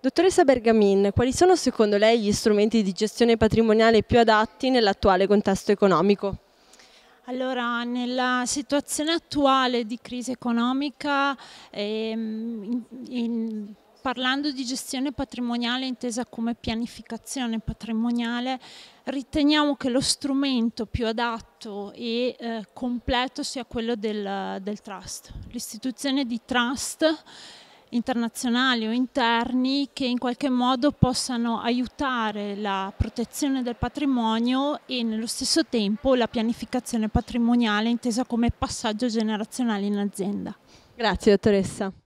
Dottoressa Bergamin, quali sono secondo lei gli strumenti di gestione patrimoniale più adatti nell'attuale contesto economico? Allora, nella situazione attuale di crisi economica, ehm, in, parlando di gestione patrimoniale intesa come pianificazione patrimoniale, riteniamo che lo strumento più adatto e eh, completo sia quello del, del trust. L'istituzione di trust internazionali o interni che in qualche modo possano aiutare la protezione del patrimonio e nello stesso tempo la pianificazione patrimoniale intesa come passaggio generazionale in azienda. Grazie dottoressa.